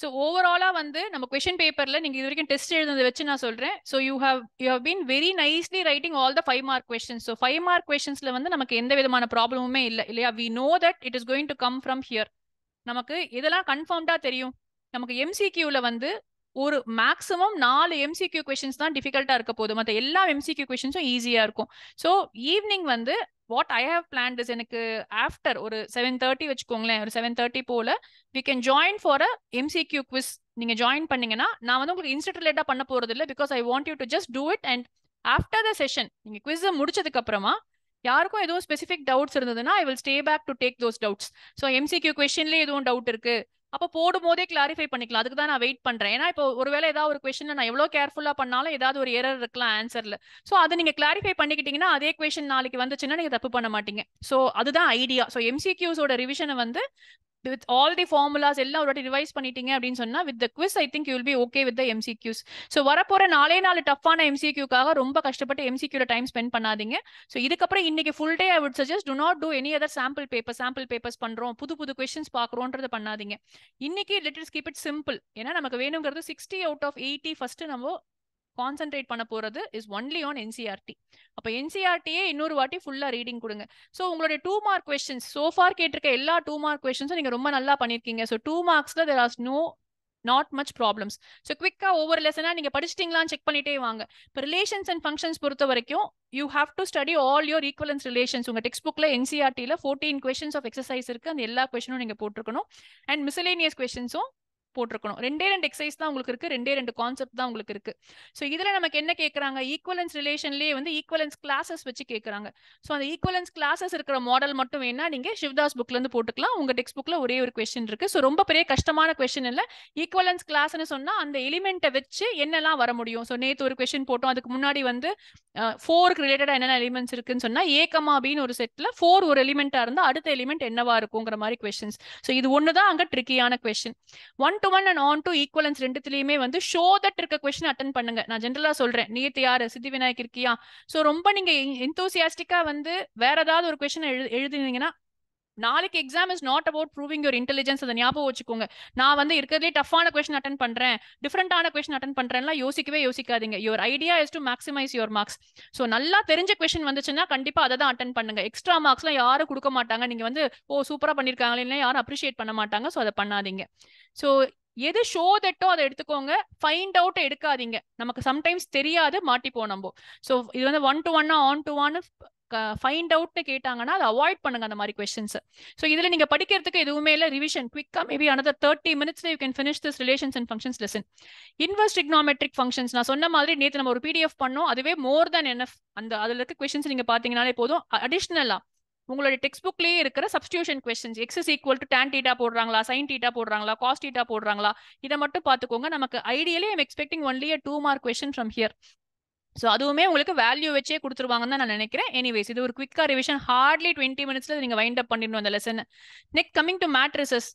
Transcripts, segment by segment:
So ஓவராலாக வந்து நம்ம கொஷின் பேப்பரில் நீங்கள் இது வரைக்கும் டெஸ்ட் எழுதுனதை வச்சு நான் சொல்கிறேன் so you have you have been very nicely writing all the five mark questions so five mark கொஷின்ஸில் வந்து நமக்கு எந்த விதமான ப்ராப்ளமுமே இல்லை இல்லையா we know that it is going to come from here நமக்கு இதெல்லாம் கன்ஃபார்ம்டாக தெரியும் நமக்கு எம்சிக்யூவில் வந்து ஒரு மேக்ஸிமம் நாலு எம்சிக்யூ கொஷின்ஸ் தான் டிஃபிகல்ட்டாக இருக்க போதும் மற்ற எல்லா எம்சிக்யூ கொஷின்ஸும் ஈஸியாக இருக்கும் ஸோ ஈவினிங் வந்து what I have plan is எனக்கு ஆஃப்டர் ஒரு செவன் தேர்ட்டி வச்சுக்கோங்களேன் ஒரு செவன் தேர்ட்டி போல we can join for a MCQ quiz நீங்க ஜாயின் பண்ணீங்கன்னா நான் வந்து உங்களுக்கு இன்ஸ்ட் ரிலேட்டா பண்ண போறது இல்லை because I want you to just do it and after the session நீங்க குவிஸ் முடிச்சதுக்கு அப்புறமா யாருக்கும் எதுவும் ஸ்பெசிஃபிக் டவுட்ஸ் இருந்ததுன்னா I will stay back to take those doubts so MCQ கொஷின்லேயே எதுவும் டவுட் இருக்கு அப்போ போடும் போதே கிளாரிஃபை பண்ணிக்கலாம் அதுக்கு தான் நான் வெயிட் பண்றேன் ஏன்னா இப்போ ஒருவேளை ஏதாவது ஒரு கொஸ்டின் நான் எவ்வளவு கேர்ஃபுல்லா பண்ணாலும் ஏதாவது ஒரு ஏரர் இருக்கலாம் ஆன்சர்ல சோ அதை நீங்க கிளாரிஃபை பண்ணிக்கிட்டீங்கன்னா அதே கொஸ்டின் நாளைக்கு வந்துச்சுன்னா நீங்க தப்பு பண்ண மாட்டீங்க சோ அதுதான் ஐடியா ஸோ எம்சிக்யூஸோட ரிவிஷனை வந்து வித் ஆல் தி ஃபார்முலாஸ் எல்லாம் ஒரு வாட்டி ரிவைஸ் பண்ணிட்டீங்க அப்படின்னு சொன்னா with the quiz I think you'll be okay with the MCQs so வரப்போற நாலே நாலு டஃபான எம்சிக்யூக்காக ரொம்ப கஷ்டப்பட்டு எம்சிக்யூல டைம் ஸ்பெண்ட் பண்ணாதீங்க ஸோ இதுக்கப்புறம் இன்னைக்கு full day I would suggest to not do any other sample paper sample papers பண்றோம் புது புது கொஸ்டின்ஸ் பாக்குறோன்றது பண்ணாதீங்க இன்னைக்கு லெட் கீப் இட் சிம்பிள் ஏன்னா நமக்கு வேணுங்கிறது sixty out of eighty first நம்ம கான்சென்ட்ரேட் பண்ண போகிறது இஸ் ஒன்லி ஆன் என்சிஆர்டி அப்போ என்சிஆர்டியே இன்னொரு வாட்டி ஃபுல்லாக ரீடிங் கொடுங்க ஸோ உங்களுடைய டூ மார்க் கொஸ்டின்ஸ் சோஃபார் கேட்டிருக்க எல்லா டூ மார்க் கொஸ்டின்ஸும் நீங்கள் ரொம்ப நல்லா பண்ணியிருக்கீங்க ஸோ டூ மார்க்ஸில் there as no not much problems so குவிக்காக ஒவ்வொரு லெசனாக நீங்கள் படிச்சிட்டிங்களான்னு செக் பண்ணிட்டே வாங்க இப்போ ரிலேஷன்ஸ் அண்ட் ஃபங்க்ஷன்ஸ் பொறுத்த வரைக்கும் you have to study all your equivalence relations உங்கள் டெக்ஸ்ட் புக்கில் என்சிஆர்டியில் ஃபோர்டீன் கொஸ்டின்ஸ் ஆஃப் எக்ஸசைஸ் இருக்குது அந்த எல்லா கொஸ்டினும் நீங்கள் போட்டிருக்கணும் அண்ட் மிசலேனியஸ் கொஸ்டின்ஸும் போட்டிருக்கணும் ரெண்டே ரெண்டு எக்ஸசைஸ் தான் உங்களுக்கு இருக்கு ரெண்டே ரெண்டு கான்செப்ட் தான் உங்களுக்கு இருக்கு ஸோ இதில் நமக்கு என்ன கேட்குறாங்க ஈக்குவலன்ஸ் ரிலேஷன்லேயே வந்து ஈக்குவலன்ஸ் கிளாஸஸ் வச்சு கேட்குறாங்க ஸோ அந்த ஈக்குவலன்ஸ் கிளாஸஸ் இருக்கிற மாடல் மட்டும் வேணா நீங்கள் சிவ்தாஸ் புக்லேருந்து போட்டுக்கலாம் உங்கள் டெக்ஸ்ட் புக்கில் ஒரே ஒரு கொஸ்டின் இருக்கு ஸோ ரொம்ப பெரிய கஷ்டமான கொஸ்டின் இல்லை ஈக்குவலன்ஸ் கிளாஸ்னு சொன்னால் அந்த எலிமெண்ட்டை வச்சு என்னெல்லாம் வர முடியும் ஸோ நேற்று ஒரு கொஸ்டின் போட்டோம் அதுக்கு முன்னாடி வந்து ஃபோருக்கு ரிலேட்டடாக என்னென்ன எலிமெண்ட்ஸ் இருக்குன்னு சொன்னால் ஏகமா அப்படின்னு ஒரு செட்டில் ஃபோர் ஒரு எலிமெண்ட்டாக இருந்தால் அடுத்த எலிமெண்ட் என்னவா இருக்குங்கிற மாதிரி கொஸ்டின்ஸ் ஸோ இது ஒன்று தான் அங்கே ட்ரிக்கியான question one to one and onto equivalence ரெண்டுத்துலயுமே வந்து ஷோ தட் இருக்க கொஸ்டின் அட்டன் பண்ணுங்க நான் ஜென்ரலா சொல்றேன் நேத்து யாரு சித்தி விநாயகர் இருக்கியா சோ ரொம்ப நீங்க இன்தூசியாஸ்டிக்கா வந்து வேற ஏதாவது ஒரு கொஸ்டின் எழு நாளைக்கு exam is not about proving your intelligence அதை ஞாபகம் வச்சுக்கோங்க நான் வந்து இருக்கிறதே டஃபான கொஸ்டின் அட்டன் பண்றேன் டிஃப்ரெண்டான கொஸ்டின் அட்டன் பண்றேன்லாம் யோசிக்கவே யோசிக்காதீங்க your idea is to maximise your marks so நல்லா தெரிஞ்ச கொஸ்டின் வந்துச்சுன்னா கண்டிப்பா அதை தான் அட்டன் பண்ணுங்க எக்ஸ்ட்ரா மார்க்ஸ்லாம் யாரும் கொடுக்க மாட்டாங்க நீங்க வந்து ஓ சூப்பரா பண்ணிருக்காங்களே யாரும் அப்ரிஷியேட் பண்ண மாட்டாங்க ஸோ அதை பண்ணாதீங்க ஸோ எது ஷோ தட்டோ அதை எடுத்துக்கோங்க ஃபைண்ட் அவுட் எடுக்காதீங்க நமக்கு சம்டைம்ஸ் தெரியாது மாட்டிப்போம் நம்ம ஸோ இது வந்து ஒன் டு ஒன்னா ஆன் டு ஒன் ஃபைண்ட் அவுட்னு கேட்டாங்கன்னா அதை அவாய்ட் பண்ணுங்க அந்த மாதிரி கொஸ்டின்ஸ் ஸோ இதில் நீங்கள் படிக்கிறதுக்கு எதுவுமே இல்லை ரிவிஷன் குவிக்காக மேபி அனதர் தேர்ட்டி மினிட்ஸ்ல you can finish this relations and functions lesson இன்வெஸ்ட் இக்னாமெட்ரிக் ஃபங்க்ஷன்ஸ் நான் சொன்ன மாதிரி நேற்று நம்ம ஒரு பிடிஎஃப் பண்ணோம் அதுவே மோர் தேன் என்எஃப் அந்த அதில் இருக்க கொஸ்டின்ஸ் நீங்கள் பார்த்தீங்கன்னாலே போதும் அடிஷ்னலாக உங்களுடைய டெக்ஸ்ட் புக்லேயே இருக்கிற substitution questions x's equal to tan theta போடுறாங்களா சைன் டீட்டா போடுறாங்களா காஸ்ட் டீட்டா போடுறாங்களா இதை மட்டும் பார்த்துக்கோங்க நமக்கு ideally I'm expecting only two mark question from here so அதுவுமே உங்களுக்கு வேல்யூ வச்சே கொடுத்துருவாங்கன்னு தான் நான் நினைக்கிறேன் எனிவேஸ் இது ஒரு குவிக்காக ரிவிஷன் ஹார்ட்லி டுவெண்ட்டி மினிட்ஸ்ல நீங்கள் வைண்ட் அப் பண்ணிடணும் அந்த lesson next coming to matrices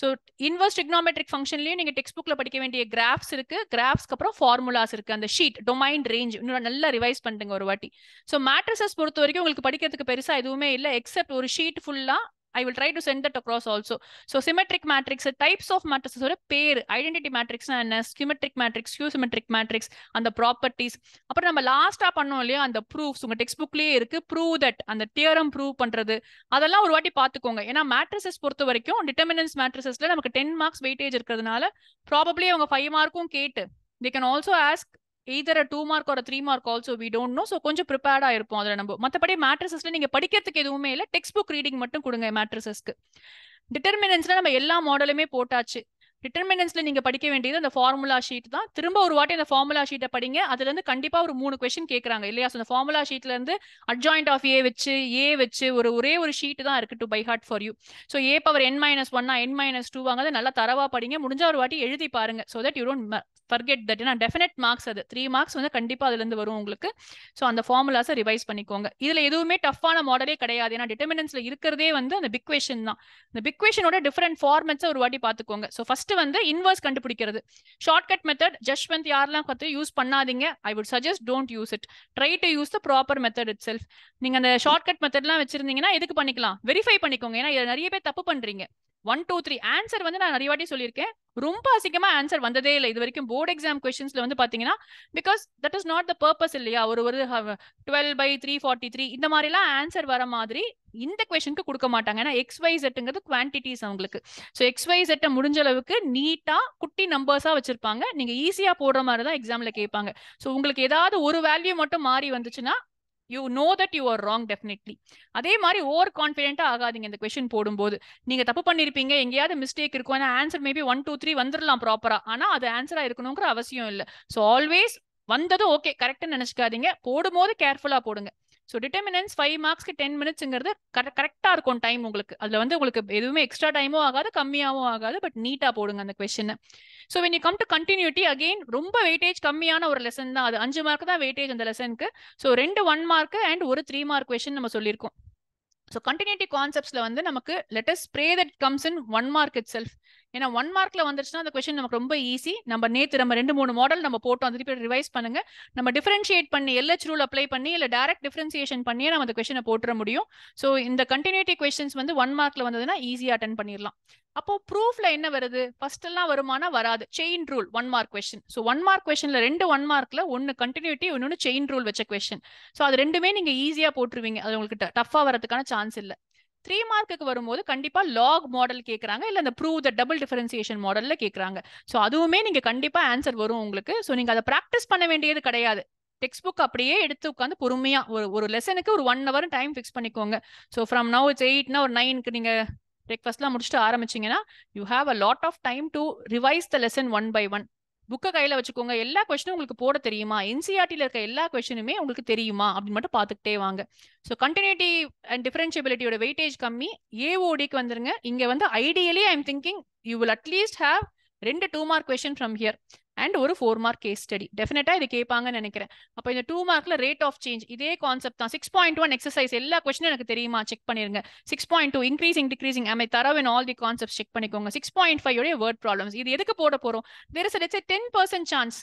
so இன்வெஸ்ட் டிக்னாமெட்ரிக் ஃபங்க்ஷன்லேயும் நீங்கள் டெக்ஸ்ட் புக்கில் படிக்க வேண்டிய கிராஃப்ஸ் இருக்கு கிராஃப்ஸ்க்கு அப்புறம் ஃபார்முலாஸ் இருக்கு அந்த ஷீட் டொமைன் ரேஞ்ச் இன்னும் நல்லா ரிவைஸ் பண்ணுங்க ஒரு வாட்டி ஸோ மேட்ரிசஸ் பொறுத்த வரைக்கும் உங்களுக்கு படிக்கிறதுக்கு பெருசாக எதுவுமே இல்லை எக்ஸப்ட் ஒரு ஷீட் ஃபுல்லாக I will try to send that across also so symmetric matrix types of மேட்ரிக்ஸோட பேர் ஐடென்டிட்டி மேட்ரிக்ஸ்னா என்ன symmetric matrix skew symmetric matrix அந்த ப்ராப்பர்ட்டிஸ் அப்புறம் நம்ம லாஸ்ட்டாக பண்ணோம் இல்லையா அந்த ப்ரூஃப்ஸ் உங்கள் டெக்ஸ்ட் புக்லேயே இருக்கு ப்ரூவ் தட் அந்த தியரம் ப்ரூவ் பண்ணுறது அதெல்லாம் ஒரு வாட்டி பார்த்துக்கோங்க ஏன்னா மேட்ரிசஸ் பொறுத்த வரைக்கும் டிட்டர்மினன்ஸ் மேட்ரிசஸில் நமக்கு டென் மார்க்ஸ் வெயிட்டேஜ் இருக்கிறதுனால ப்ராபப்ளி அவங்க ஃபைவ் மார்க்கும் கேட்டு they can also ask either two mark ஒரு three mark also we don't know so கொஞ்சம் ப்ரிப்பேர்டாக இருப்போம் அதில் நம்ம மற்றபடி மேட்ரஸஸ்ல நீங்கள் படிக்கிறதுக்கு எதுவுமே இல்லை டெக்ஸ்ட் புக் ரீடிங் மட்டும் கொடுங்க மேட்ரஸஸ்க்கு டிட்டர்மினன்ஸ்ல நம்ம எல்லா மாடலுமே போட்டாச்சு டிட்டர்மினன்ஸ்ல நீங்க படிக்க வேண்டியது அந்த ஃபார்முலா ஷீட் தான் திரும்ப ஒரு வாட்டி அந்த ஃபார்முலா ஷீட்டை படிங்க அதுல இருந்து கண்டிப்பா ஒரு மூணு கொஸ்டின் கேக்குறாங்க இல்லையா அந்த ஃபார்முலா ஷீட்ல இருந்து அட்ஜாயிண்ட் ஆஃப் ஏ வச்சு ஏ வச்சு ஒரு ஒரே ஒரு ஷீட் தான் இருக்கு do by heart for you so A power n minus ஒன்னா என் மைனஸ் டூ வாங்க நல்லா தரவா படிங்க முடிஞ்ச ஒரு வாட்டி எழுதி பாருங்க so that you don't forget that ஏன்னா டெஃபினட் மார்க்ஸ் அது த்ரீ மார்க்ஸ் வந்து கண்டிப்பா அதுல இருந்து வரும் உங்களுக்கு ஸோ அந்த ஃபார்முலாஸை ரிவைஸ் பண்ணிக்கோங்க இதுல எதுவுமே டஃப்பான மாடலே கிடையாது ஏன்னா டிட்டர்மினன்ஸ்ல இருக்கிறதே வந்து அந்த பிக் தான் இந்த பிக் கொஷினோட டிஃப்ரெண்ட் ஃபார்மெட்ஸை ஒரு வாட்டி பார்த்துக்கோங்க ஸோ ஃபர்ஸ்ட் நெக்ஸ்ட் வந்து இன்வர்ஸ் கண்டுபிடிக்கிறது ஷார்ட்கட் மெத்தட் ஜஸ்வந்த் யாரெல்லாம் கற்று யூஸ் பண்ணாதீங்க I would suggest don't use it try to use the proper method itself நீங்க அந்த ஷார்ட்கட் மெத்தட்லாம் வச்சிருந்தீங்கன்னா எதுக்கு பண்ணிக்கலாம் வெரிஃபை பண்ணிக்கோங்க ஏன்னா நிறைய பேர் தப்பு பண்றீங்க ஒன் டூ த்ரீ ஆன்சர் வந்து நான் நிறைய வாட்டி சொல்லியிருக்கேன் ரொம்ப அசிங்கமா ஆன்சர் வந்ததே இல்லை இது வரைக்கும் போர்டு எக்ஸாம் கொஸ்டின்ஸ்ல வந்து பாத்தீங்கன்னா because that is not the purpose இல்லையா ஒரு ஒரு twelve by three forty three இந்த மாதிரிலாம் ஆன்சர் வர மாதிரி இந்த கொஷனுக்கு கொடுக்க மாட்டாங்க ஏன்னா எக்ஸ் ஒய் செட்டுங்கிறது குவான்டிட்டிஸ் அவங்களுக்கு ஸோ எக்ஸ் ஒய் செட்டை முடிஞ்ச அளவுக்கு நீட்டா குட்டி நம்பர்ஸா வச்சிருப்பாங்க நீங்க ஈஸியா போடுற மாதிரி தான் எக்ஸாம்ல கேட்பாங்க ஸோ உங்களுக்கு ஏதாவது ஒரு வேல்யூ மட்டும் மாறி வந்துச்சுன்னா you know that you are wrong definitely அதே மாதிரி ஓவர் கான்ஃபிடென்ட்டா ஆகாதீங்க இந்த கொஷின் போடும்போது நீங்க தப்பு பண்ணிருப்பீங்க எங்கேயாவது மிஸ்டேக் இருக்கும் ஏன்னா answer maybe one two three வந்துடலாம் ப்ராப்பரா ஆனால் அது ஆன்சரா இருக்கணுங்கிற அவசியம் இல்லை ஸோ ஆல்வேஸ் வந்ததும் ஓகே கரெக்டுன்னு நினச்சிக்காதீங்க போடும்போது கேர்ஃபுல்லா போடுங்க ஸோ டிட்டர்மினன்ஸ் ஃபைவ் மார்க்ஸ்க்கு டென் மினிட்ஸுங்கிறது கரெக்டாக இருக்கும் டைம் உங்களுக்கு அதில் வந்து உங்களுக்கு எதுவுமே எக்ஸ்ட்ரா டைமும் ஆகாது கம்மியாகவும் ஆகாது பட் நீட்டாக போடுங்க அந்த கொஷனை so when you come to continuity again ரொம்ப வெயிட்டேஜ் கம்மியான ஒரு லெசன் தான் அது அஞ்சு மார்க் தான் வெயிட்டேஜ் அந்த லெசனுக்கு ஸோ ரெண்டு ஒன் மார்க் அண்ட் ஒரு த்ரீ மார்க் கொஷின் நம்ம சொல்லியிருக்கோம் ஸோ கண்டினியூட்டி கான்செப்ட்ஸில் வந்து நமக்கு let's pray that comes in one mark itself ஏன்னா ஒன் மார்க்ல வந்துருச்சுன்னா அந்த கொஸ்டின் நமக்கு ரொம்ப ஈஸி நம்ம நேத்து நம்ம ரெண்டு மூணு மாடல் நம்ம போட்டோம் திருப்பி ரிவைஸ் பண்ணுங்க நம்ம டிஃபரன்ஷியேட் பண்ணி எல்ஹெச் ரூல் அப்ளை பண்ணி இல்ல டேரக்ட் டிஃபரன்சியேஷன் பண்ணியே நம்ம அந்த கொஸ்டினை போட்டுற முடியும் ஸோ இந்த கண்டினியூட்டி கொஸ்டின்ஸ் வந்து ஒன் மார்க்ல வந்ததுன்னா ஈஸியா அட்டன் பண்ணிடலாம் அப்போ ப்ரூஃப்ல என்ன வருது ஃபர்ஸ்ட் எல்லாம் வருமானா வராது chain rule one mark question so one mark கொஸ்டின்ல ரெண்டு ஒன் மார்க்ல ஒன்னு கண்டினியூட்டி இன்னொன்னு செயின் ரூல் வச்ச கொஸ்டின் ஸோ அது ரெண்டுமே நீங்க ஈஸியா போட்டுருவீங்க அது உங்களுக்கு டஃபா வரதுக்கான சான்ஸ் இல்லை த்ரீ மார்க்குக்கு வரும்போது கண்டிப்பா லாக் மாடல் கேட்கறாங்க இல்ல அந்த ப்ரூவ் த டபுள் டிஃபரன்சியேஷன் மாடல்ல கேட்கறாங்க ஸோ அதுவுமே நீங்க கண்டிப்பா ஆன்சர் வரும் உங்களுக்கு ஸோ நீங்க அதை ப்ராக்டிஸ் பண்ண வேண்டியது கிடையாது டெக்ஸ்ட் புக் அப்படியே எடுத்து உட்காந்து பொறுமையா ஒரு ஒரு லெசனுக்கு ஒரு ஒன் ஹவர் டைம் ஃபிக்ஸ் பண்ணிக்கோங்க ஸோ ஃப்ரம் நவ் இட்ஸ் எயிட்னா ஒரு நைனுக்கு நீங்க பிரேக்ஃபாஸ்ட்லாம் முடிச்சுட்டு ஆரம்பிச்சிங்கன்னா you have a lot of time to revise the lesson one by one புக்கை கையில வச்சுக்கோங்க எல்லா கொஷனும் உங்களுக்கு போட தெரியுமா என்சிஆர்டியில் e இருக்க எல்லா கொஷனுமே உங்களுக்கு தெரியுமா அப்படின்னு மட்டும் பார்த்துக்கிட்டே வாங்க ஸோ கண்டினியூட்டி அண்ட் டிஃபரன்ஷியபிலிட்டியோட வெயிட்டேஜ் கம்மி ஏஓடிக்கு வந்துருங்க இங்கே வந்து ideally I am thinking you will at least have ரெண்டு two mark question from here and ஒரு ஃபோர் மார்க் கேஸ் ஸ்டடி டெஃபினெட்டாக இது கேட்பாங்கன்னு நினைக்கிறேன் அப்போ இந்த டூ மார்க்ல ரேட் ஆஃப் சேஞ்ச் இதே கான்செப்ட் தான் சிக்ஸ் பாயிண்ட் ஒன் எக்ஸசைஸ் எல்லா கொஸ்டினும் எனக்கு தெரியுமா செக் பண்ணிருங்க six point two increasing decreasing I தரவன் ஆல் தி கான்செப்ட் செக் பண்ணிக்கோங்க சிக்ஸ் பாயிண்ட் ஃபைவ் உடைய வேர்ட் ப்ராப்ளம்ஸ் இது எதுக்கு போட போகிறோம் there is let's ten percent chance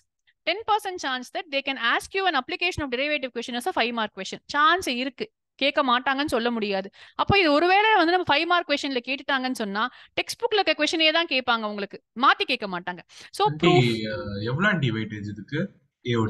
ten percent chance that they can ask you an application of derivative question five mark question chance இருக்குது கேட்க மாட்டாங்கன்னு சொல்ல முடியாது அப்போ இது ஒருவேளை வந்து நம்ம ஃபைவ் மார்க் கொஸ்டின்ல கேட்டுட்டாங்கன்னு சொன்னா டெக்ஸ்ட் புக்ல இருக்க கொஸ்டினே தான் கேட்பாங்க உங்களுக்கு மாத்தி கேட்க மாட்டாங்க சோ எவ்வளவு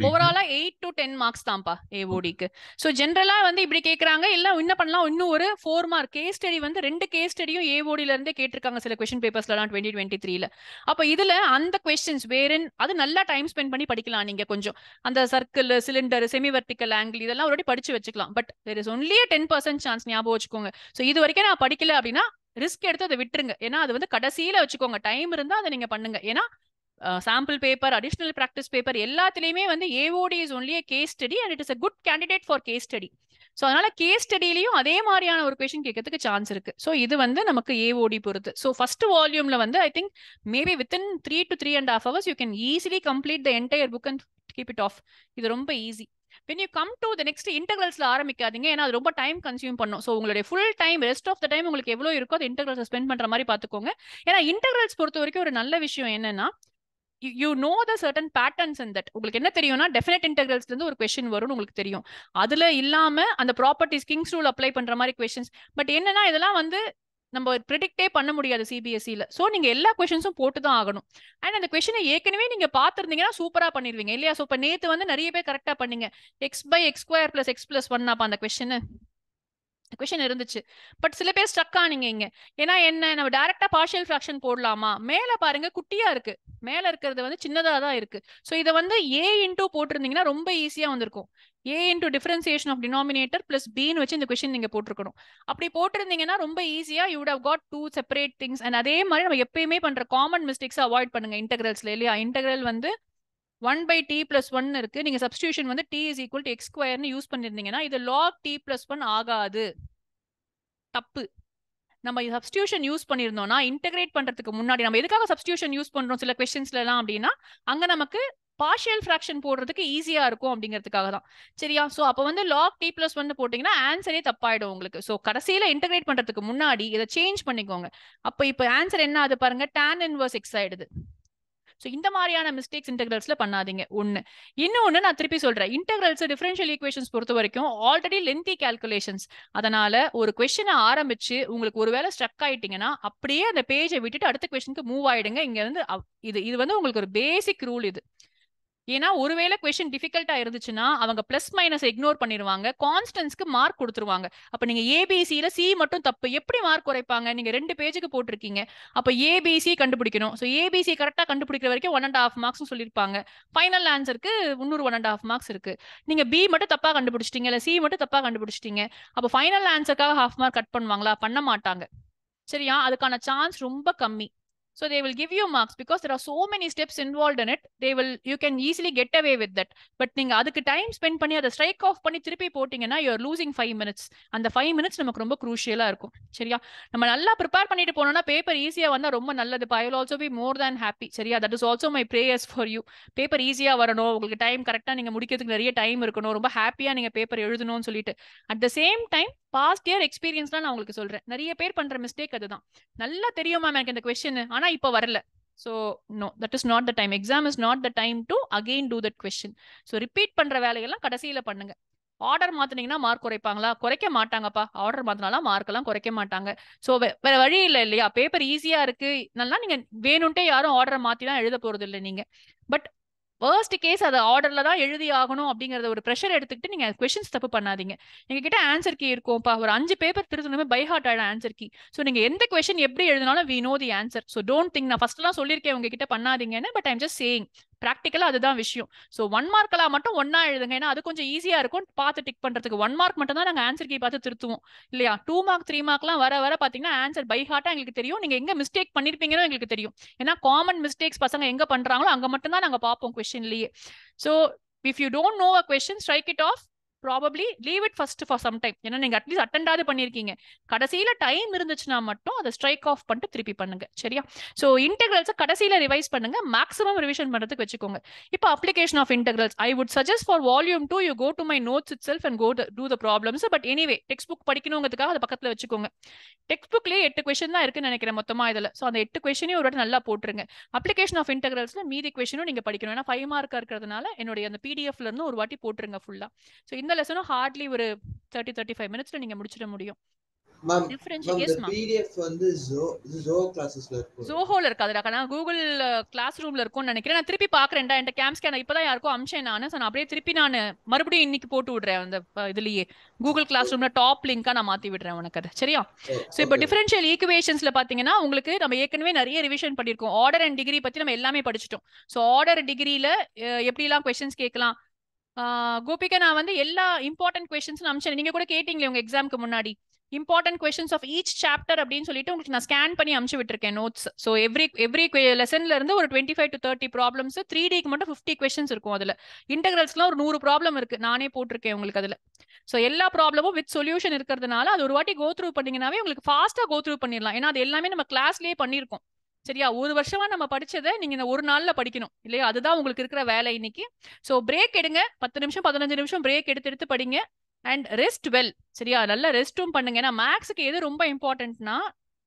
ஓவராலா எயிட் டு டென் மார்க்ஸ் தான்ப்பா ஏஓடிக்கு ஸோ ஜென்ரலா வந்து இப்படி கேட்கறாங்க இல்ல என்ன பண்ணலாம் இன்னும் ஒரு ஃபோர் மார்க் கேஸ் ஸ்டடி வந்து ரெண்டு கேஸ் ஸ்டடியும் ஏஓடில இருந்தே கேட்டிருக்காங்க சில கொஸ்டின் பேப்பர்ஸ்லாம் டுவெண்ட்டி டுவெண்ட்டி த்ரீல அப்ப இதுல அந்த கொஸ்டின்ஸ் வேறுன் அது நல்லா டைம் ஸ்பெண்ட் பண்ணி படிக்கலாம் நீங்க கொஞ்சம் அந்த circle cylinder semi vertical angle இதெல்லாம் ஆல்ரெடி படிச்சு வச்சுக்கலாம் but there is only ten percent chance ஞாபகம் வச்சுக்கோங்க ஸோ இது வரைக்கும் நான் படிக்கல அப்படின்னா ரிஸ்க் எடுத்து அதை விட்டுருங்க ஏன்னா அது வந்து கடைசியில வச்சுக்கோங்க டைம் இருந்தா அதை நீங்க பண்ணுங்க ஏன்னா sample paper additional practice paper எல்லாத்துலேயுமே வந்து AOD is only a case study and it is a good candidate for case study so அதனால கேஸ் ஸ்டடிலையும் அதே மாதிரியான ஒரு கொஷின் கேட்கறதுக்கு சான்ஸ் இருக்கு ஸோ இது வந்து நமக்கு ஏஓடி பொறுத்து ஸோ ஃபர்ஸ்ட் வால்யூம்ல வந்து I think maybe within three to three and half hours you can easily complete the entire book and keep it off இது ரொம்ப easy when you come to the next இன்டர்வல்ஸ்ல ஆரம்பிக்காதீங்க ஏன்னா அது ரொம்ப டைம் கன்சியூம் பண்ணும் ஸோ உங்களுடைய full time rest of the time உங்களுக்கு எவ்வளோ இருக்கோ அது இன்டர்வல்ஸ் ஸ்பெண்ட் பண்ணுற மாதிரி பார்த்துக்கோங்க ஏன்னா இன்டர்வல்ஸ் பொறுத்த வரைக்கும் ஒரு நல்ல விஷயம் என்னன்னா you know the certain patterns in that உங்களுக்கு என்ன தெரியும்னா டெஃபினட் இன்டெகிரல்ஸ்ல இருந்து ஒரு கொஸ்டின் வரும்னு உங்களுக்கு தெரியும் அதுல இல்லாம அந்த ப்ராப்பர்ட்டிஸ் கிங்ஸ் ரூல் அப்ளை பண்ற மாதிரி கொஸ்டின்ஸ் பட் என்னன்னா இதெல்லாம் வந்து நம்ம ப்ரிடிக்டே பண்ண முடியாது சிபிஎஸ்சியில் e ஸோ நீங்கள் எல்லா கொஷின்ஸும் போட்டு தான் ஆகணும் அண்ட் அந்த கொஷினை ஏற்கனவே நீங்கள் பார்த்துருந்தீங்கன்னா சூப்பராக பண்ணிருவீங்க இல்லையா ஸோ இப்போ நேற்று வந்து நிறைய பேர் கரெக்டாக பண்ணீங்க x by x square plus x plus one அப்போ அந்த கொஷின் கொஷின் இருந்துச்சு பட் சில பேர் ஸ்ட்ரக் ஆனீங்க இங்க ஏன்னா என்ன நம்ம டைரக்டா பார்ஷியல் ஃபிராக்ஷன் போடலாமா மேல பாருங்க குட்டியா இருக்கு மேல இருக்கிறது வந்து சின்னதா தான் இருக்கு ஸோ இதை வந்து ஏ இன்டூ போட்டிருந்தீங்கன்னா ரொம்ப ஈஸியா வந்திருக்கும் a into differentiation of denominator plus பின்னு வச்சு இந்த கொஷின் நீங்க போட்டிருக்கணும் அப்படி போட்டிருந்தீங்கன்னா ரொம்ப ஈஸியா you have got to separate things and அதே மாதிரி நம்ம எப்பயுமே பண்ற காமன் மிஸ்டேக்ஸ் அவாய்ட் பண்ணுங்க இன்டெகிரல்ஸ்ல இல்லையா இன்டெகிரல் வந்து one by t plus one இருக்கு நீங்க சப்ஸ்டியூஷன் வந்து t is equal to x ஸ்கொயர்னு யூஸ் பண்ணிருந்தீங்கன்னா இது லாக் டி பிளஸ் ஒன் ஆகாது தப்பு நம்ம சப்ஸ்டியூஷன் யூஸ் பண்ணியிருந்தோம்னா இன்டெகிரேட் பண்றதுக்கு முன்னாடி நம்ம எதுக்காக சப்ஸ்டியூஷன் யூஸ் பண்றோம் சில கொஸ்டின்ஸ்லாம் அப்படின்னா அங்க நமக்கு பார்ஷியல் ஃப்ராக்ஷன் போடுறதுக்கு ஈஸியா இருக்கும் அப்படிங்கிறதுக்காக தான் சரியா ஸோ அப்போ வந்து லாக் டி பிளஸ் ஒன் போட்டிங்கன்னா ஆன்சரே தப்பாயிடும் உங்களுக்கு ஸோ கடைசியில இன்டெகிரேட் பண்றதுக்கு முன்னாடி இதை சேஞ்ச் பண்ணிக்கோங்க அப்போ இப்போ ஆன்சர் என்ன அது பாருங்க டேன் இன்வர்ஸ் எக்ஸ் ஆயிடுது ஸோ இந்த மாதிரியான மிஸ்டேக்ஸ் இன்டெகிரல்ஸ்ல பண்ணாதீங்க ஒன்று இன்னொன்று நான் திருப்பி சொல்கிறேன் இன்டெகிரல்ஸ் டிஃபரன்ஷியல் ஈக்குவேஷன்ஸ் பொறுத்த வரைக்கும் ஆல்ரெடி லென்த்தி கேல்குலேஷன்ஸ் அதனால ஒரு கொஷனை ஆரம்பிச்சு உங்களுக்கு ஒரு வேளை ஸ்ட்ரக் ஆகிட்டிங்கன்னா அப்படியே அந்த பேஜை விட்டுட்டு அடுத்த கொஷனுக்கு மூவ் ஆயிடுங்க இங்கே வந்து இது இது வந்து உங்களுக்கு ஒரு பேசிக் ரூல் இது ஏன்னா ஒருவேளை கொஸ்டின் டிஃபிகல்ட்டா இருந்துச்சுன்னா அவங்க பிளஸ் மைனஸ் இக்னோர் பண்ணிடுவாங்க கான்ஸ்டன்ஸ்க்கு மார்க் கொடுத்துருவாங்க அப்ப நீங்க ஏபிசியில சி மட்டும் தப்பு எப்படி மார்க் குறைப்பாங்க நீங்க ரெண்டு பேஜுக்கு போட்டிருக்கீங்க அப்ப ஏபிசி கண்டுபிடிக்கணும் ஸோ ஏபிசி கரெக்டா கண்டுபிடிக்கிற வரைக்கும் ஒன் அண்ட் ஆஃப் மார்க்ஸ் சொல்லியிருப்பாங்க ஃபைனல் ஆன்சருக்கு இன்னொரு ஒன் அண்ட் ஆஃப் மார்க்ஸ் இருக்கு நீங்க பி மட்டும் தப்பா கண்டுபிடிச்சிட்டீங்க இல்ல சி மட்டும் தப்பா கண்டுபிடிச்சிட்டீங்க அப்ப ஃபைனல் ஆன்சருக்காக ஹாஃப் மார்க் கட் பண்ணுவாங்களா பண்ண மாட்டாங்க சரியா அதுக்கான சான்ஸ் ரொம்ப கம்மி So they will give you marks because there are so many steps involved in it. They will, you can easily get away with that. But நீங்க அதுக்கு டைம் ஸ்பெண்ட் பண்ணி அதை ஸ்ட்ரைக் ஆஃப் பண்ணி திருப்பி போட்டீங்கன்னா யூஆர் லூசிங் ஃபைவ் மினிட்ஸ் அந்த five minutes நமக்கு ரொம்ப குரூஷியலாக இருக்கும் சரியா நம்ம நல்லா ப்ரிப்பேர் பண்ணிட்டு போனோம்னா பேப்பர் ஈஸியாக வந்தால் ரொம்ப நல்லது I will also be more than happy சரியா that is also my prayers for you paper ஈஸியாக வரணும் உங்களுக்கு டைம் கரெக்டாக நீங்கள் முடிக்கிறதுக்கு நிறைய டைம் இருக்கணும் ரொம்ப ஹாப்பியாக நீங்கள் பேப்பர் எழுதணும்னு சொல்லிட்டு at the same time past year எக்ஸ்பீரியன்ஸ்லாம் நான் உங்களுக்கு சொல்றேன் நிறைய பேர் பண்ற மிஸ்டேக் அதுதான் நல்லா தெரியும் மேம் எனக்கு இந்த கொஸ்டின் ஆனா இப்போ வரல so no that is not the time exam is not the time to again do that question so repeat பண்ற வேலையெல்லாம் கடைசியில பண்ணுங்க ஆர்டர் மாத்தினீங்கன்னா மார்க் குறைப்பாங்களா குறைக்க மாட்டாங்கப்பா ஆர்டர் மாத்தினாலாம் மார்க் எல்லாம் குறைக்க மாட்டாங்க ஸோ வேற வழி இல்லை இல்லையா பேப்பர் ஈஸியா இருக்கு நல்லா நீங்க வேணும்ட்டே யாரும் ஆர்டர் மாத்தி தான் எழுத போறது இல்லை நீங்க பட் வேர்ஸ்ட் கேஸ் அதை ஆர்டர்ல தான் எழுதி ஆகணும் அப்படிங்கறத ஒரு ப்ரெஷர் எடுத்துக்கிட்டு நீங்க கொஸ்டின்ஸ் தப்பு பண்ணாதீங்க எங்க கிட்ட ஆன்சர் கீ இருக்கும்ப்பா ஒரு அஞ்சு பேப்பர் திருத்தணுமே பை ஹார்ட் ஆயிடும் ஆன்சர் கீ ஸோ நீங்க எந்த கொஸ்டின் எப்படி எழுதினாலும் we know the answer so don't think நான் ஃபர்ஸ்ட்லாம் சொல்லியிருக்கேன் உங்ககிட்ட பண்ணாதீங்கன்னு பட் ஐம் ஜஸ்ட் சேயிங் ப்ராக்டிக்கலாக அதுதான் விஷயம் ஸோ ஒன் மார்க்கெல்லாம் மட்டும் ஒன்னா எழுதுங்க ஏன்னா அது கொஞ்சம் ஈஸியாக இருக்கும் பார்த்து டிக் பண்ணுறதுக்கு ஒன் மார்க் மட்டும் தான் நாங்கள் ஆன்சர் கீ பார்த்து திருத்துவோம் இல்லையா டூ மார்க் த்ரீ மார்க்லாம் வர வர பார்த்தீங்கன்னா ஆன்சர் பை ஹார்ட்டாக எங்களுக்கு தெரியும் நீங்கள் எங்கே மிஸ்டேக் பண்ணியிருப்பீங்கன்னு எங்களுக்கு தெரியும் ஏன்னா காமன் மிஸ்டேக்ஸ் பசங்க எங்கே பண்ணுறாங்களோ அங்கே மட்டும் தான் நாங்கள் பார்ப்போம் கொஷின்லேயே so if you don't know a question strike it off probably leave it first for some time ஏன்னா நீங்கள் அட்லீஸ்ட் அட்டெண்டாவது பண்ணியிருக்கீங்க கடைசியில் டைம் இருந்துச்சுன்னா மட்டும் அதை ஸ்ட்ரைக் ஆஃப் பண்ணிட்டு திருப்பி பண்ணுங்க சரியா ஸோ இன்டெகிரல்ஸ் கடைசியில் ரிவைஸ் பண்ணுங்க மேக்ஸிமம் ரிவிஷன் பண்ணுறதுக்கு வச்சுக்கோங்க இப்போ application of integrals I would suggest for volume two you go to my notes itself and go to the problems but anyway text book படிக்கணுங்கிறதுக்காக அதை பக்கத்தில் வச்சுக்கோங்க டெக்ஸ்ட் புக்லேயே எட்டு கொஸ்டின் தான் இருக்குன்னு நினைக்கிறேன் மொத்தமாக இதில் ஸோ அந்த எட்டு கொஸ்டினையும் ஒரு வாட்டி நல்லா போட்டுருங்க அப்ளிகேஷன் ஆஃப் இன்டெகிரல்ஸ்ல மீதி கொஸ்டினும் நீங்கள் படிக்கணும் ஏன்னா ஃபைவ் மார்க்காக இருக்கிறதுனால என்னுடைய அந்த பிடிஎஃப்ல இருந்து ஒரு வாட்டி போட்டுருங்க ஃபுல்லாக ஸோ இந்த இந்த லெசனும் ஹார்ட்லி ஒரு தேர்ட்டி தேர்ட்டி ஃபைவ் மினிட்ஸ்ல நீங்க முடிச்சிட முடியும் மேம் பிடிஎஃப் வந்து ஜோ ஜோ கிளாसेसல இருக்கும் ஜோஹோல இருக்காதுடா நான் கூகுள் கிளாஸ் ரூம்ல இருக்கும்னு நினைக்கிறேன் நான் திருப்பி பாக்குறேன்டா என்கிட்ட கேம் ஸ்கேன் இப்பதான் யாருக்கும் அம்சேன் நான் நான் அப்படியே திருப்பி நான் மறுபடியும் இன்னைக்கு போட்டு விடுறேன் அந்த இதுலயே கூகுள் கிளாஸ் ரூம்ல டாப் லிங்கா நான் மாத்தி விடுறேன் உனக்கு அது சரியா சோ இப்போ டிஃபரன்ஷியல் ஈக்குவேஷன்ஸ்ல பாத்தீங்கன்னா உங்களுக்கு நம்ம ஏற்கனவே நிறைய ரிவிஷன் பண்ணிருக்கோம் ஆர்டர் அண்ட் டிகிரி பத்தி நம்ம எல்லாமே படிச்சிட்டோம் சோ ஆர்டர் டிகிரில எப்படி எல்லாம் கொஸ்டின்ஸ் கேட்கலாம் கோபிகா நான் வந்து எல்லா இம்பார்ட்டன்ட் கொஸ்டின்ஸ் அனுப்பிச்சேன் நீங்க கூட கேட்டீங்களே உங்க எக்ஸாம்க்கு முன்னாடி important questions of each chapter அப்படின்னு சொல்லிட்டு உங்களுக்கு நான் ஸ்கேன் பண்ணி அமுச்சு விட்டுருக்கேன் நோட்ஸ் ஸோ எவ்ரி எவ்ரி லெசன்ல இருந்து ஒரு twenty five to thirty problems three டிக்கு மட்டும் ஃபிஃப்டி கொஸ்டின்ஸ் இருக்கும் அதுல இன்டெகிரல்ஸ்லாம் ஒரு நூறு ப்ராப்ளம் இருக்கு நானே போட்டிருக்கேன் உங்களுக்கு அதுல ஸோ எல்லா ப்ராப்ளமும் வித் சொல்யூஷன் இருக்கிறதுனால அது ஒரு வாட்டி கோத்ரூவ் பண்ணீங்கன்னாவே உங்களுக்கு ஃபாஸ்ட்டாக கோத்ரூவ் பண்ணிடலாம் ஏன்னா அது எல்லாமே நம்ம கிளாஸ்லேயே பண்ணிருக்கோம் சரியா ஒரு வருஷமா நம்ம படிச்சதை நீங்க இந்த ஒரு நாள்ல படிக்கணும் இல்லையா அதுதான் உங்களுக்கு இருக்கிற வேலை இன்னைக்கு ஸோ பிரேக் எடுங்க பத்து நிமிஷம் பதினஞ்சு நிமிஷம் பிரேக் எடுத்து எடுத்து படிங்க அண்ட் ரெஸ்ட் வெல் சரியா நல்லா ரெஸ்ட்டும் பண்ணுங்க ஏன்னா மேக்ஸுக்கு எது ரொம்ப இம்பார்ட்டன்ட்னா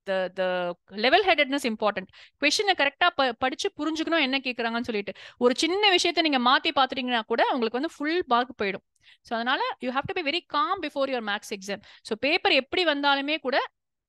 த த லெவல் ஹெடட்னஸ் இம்பார்ட்டன்ட் கொஷினை கரெக்டாக ப படித்து புரிஞ்சுக்கணும் என்ன கேட்குறாங்கன்னு சொல்லிட்டு ஒரு சின்ன விஷயத்த நீங்கள் மாற்றி பார்த்துட்டீங்கன்னா கூட உங்களுக்கு வந்து ஃபுல் மார்க் போயிடும் ஸோ அதனால you have to be very calm before your maths exam so paper எப்படி வந்தாலுமே கூட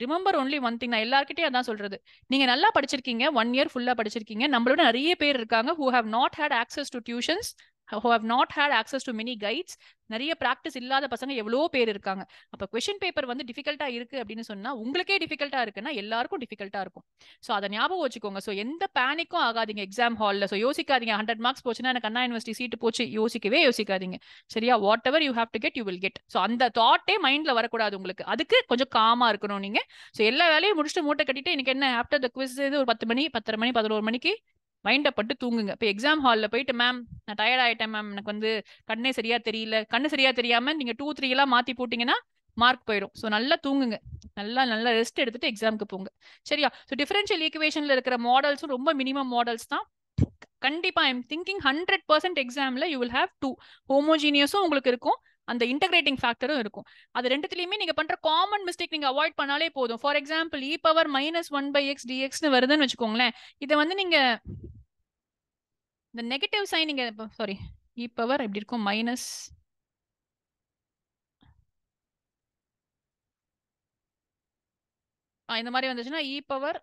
ரிமெம்பர் ஒன்லி ஒன் திங் நான் எல்லாருக்கிட்டே அதான் சொல்றது நீங்க நல்லா படிச்சிருக்கீங்க ஒன் இயர் ஃபுல்லா படிச்சிருக்கீங்க நம்மளோட நிறைய பேர் இருக்காங்க who have not had access to tuitions who have not had access to many guides நிறைய ப்ராக்டிஸ் இல்லாத பசங்க எவ்வளோ பேர் இருக்காங்க அப்போ கொஷின் பேப்பர் வந்து டிஃபிகல்ட்டா இருக்கு அப்படின்னு சொன்னா உங்களுக்கே டிஃபிகல்ட்டா இருக்குன்னா எல்லாருக்கும் டிஃபிகல்ட்டா இருக்கும் ஸோ அதை ஞாபகம் வச்சுக்கோங்க ஸோ எந்த பேனிக்கும் ஆகாதீங்க எக்ஸாம் ஹாலில் ஸோ யோசிக்காதீங்க ஹண்ட்ரட் மார்க்ஸ் போச்சுன்னா எனக்கு அண்ணா யூனிவர்சிட்டி சீட்டு போச்சு யோசிக்கவே யோசிக்காதீங்க சரியா whatever you have to get you will get so அந்த தாட்டே மைண்ட்ல வரக்கூடாது உங்களுக்கு அதுக்கு கொஞ்சம் காமா இருக்கணும் நீங்க ஸோ எல்லா வேலையும் முடிச்சுட்டு மூட்டை கட்டிட்டு எனக்கு என்ன ஆஃப்டர் த குவிஸ் ஒரு பத்து மணி பத்தரை மணி பதினோரு மணிக்கு மைண்டை பட்டு தூங்குங்க இப்போ எக்ஸாம் ஹாலில் போயிட்டு மேம் நான் டயர்ட் ஆகிட்டேன் மேம் எனக்கு வந்து கண்ணே சரியா தெரியல கண்ணு சரியா தெரியாமல் நீங்கள் டூ த்ரீ எல்லாம் மாற்றி போட்டிங்கன்னா மார்க் போயிடும் ஸோ நல்லா தூங்குங்க நல்லா நல்லா ரெஸ்ட் எடுத்துட்டு எக்ஸாமுக்கு போங்க சரியா ஸோ டிஃபரன்ஷியல் ஈக்குவேஷனில் இருக்கிற மாடல்ஸும் ரொம்ப மினிமம் மாடல்ஸ் தான் கண்டிப்பாக ஐம் திங்கிங் ஹண்ட்ரட் பர்சன்ட் எக்ஸாம்ல யூ வில் ஹேவ் டூ ஹோமோஜீனியஸும் உங்களுக்கு இருக்கும் அந்த இன்டகிரேட்டிங் ஃபேக்டரும் இருக்கும் அது ரெண்டுத்துலயுமே நீங்க பண்ற காமன் மிஸ்டேக் நீங்க அவாய்ட் பண்ணாலே போதும் for example e power minus one by x டிஎக்ஸ்னு வருதுன்னு வச்சுக்கோங்களேன் இதை வந்து நீங்க இந்த நெகட்டிவ் சைன் நீங்க சாரி இ பவர் எப்படி இருக்கும் மைனஸ் இந்த மாதிரி வந்துச்சுன்னா இ பவர்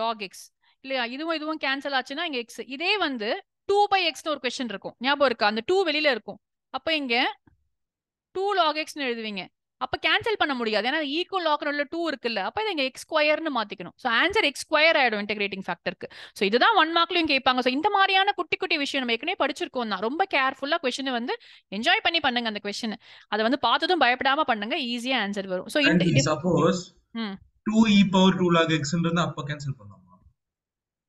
லாக் எக்ஸ் இல்லையா இதுவும் இதுவும் கேன்சல் ஆச்சுன்னா இங்க எக்ஸ் இதே வந்து டூ பை எக்ஸ்னு ஒரு கொஸ்டின் இருக்கும் ஞாபகம் இருக்கா அந்த டூ வெளியில இருக்கும் அப்போ இங்கே டூ லாக் எக்ஸ்னு எழுதுவீங்க அப்போ கேன்சல் பண்ண முடியாது ஏன்னா ஈக்குவல் லாக் உள்ள டூ இருக்குல்ல அப்போ இதை எக்ஸ் ஸ்கொயர்னு மாற்றிக்கணும் ஸோ ஆன்சர் எக்ஸ் ஸ்கொயர் ஆயிடும் இன்டெகிரேட்டிங் ஃபேக்டருக்கு ஸோ இதுதான் ஒன் மார்க்லையும் கேட்பாங்க ஸோ இந்த மாதிரியான குட்டி குட்டி விஷயம் நம்ம ஏற்கனவே படிச்சிருக்கோம் தான் ரொம்ப கேர்ஃபுல்லாக கொஸ்டின் வந்து என்ஜாய் பண்ணி பண்ணுங்க அந்த கொஸ்டின் அதை வந்து பார்த்ததும் பயப்படாம பண்ணுங்க ஈஸியாக ஆன்சர் வரும் so suppose two e power two log எக்ஸ்ன்றது அப்ப கேன்சல் பண்ணுவோம்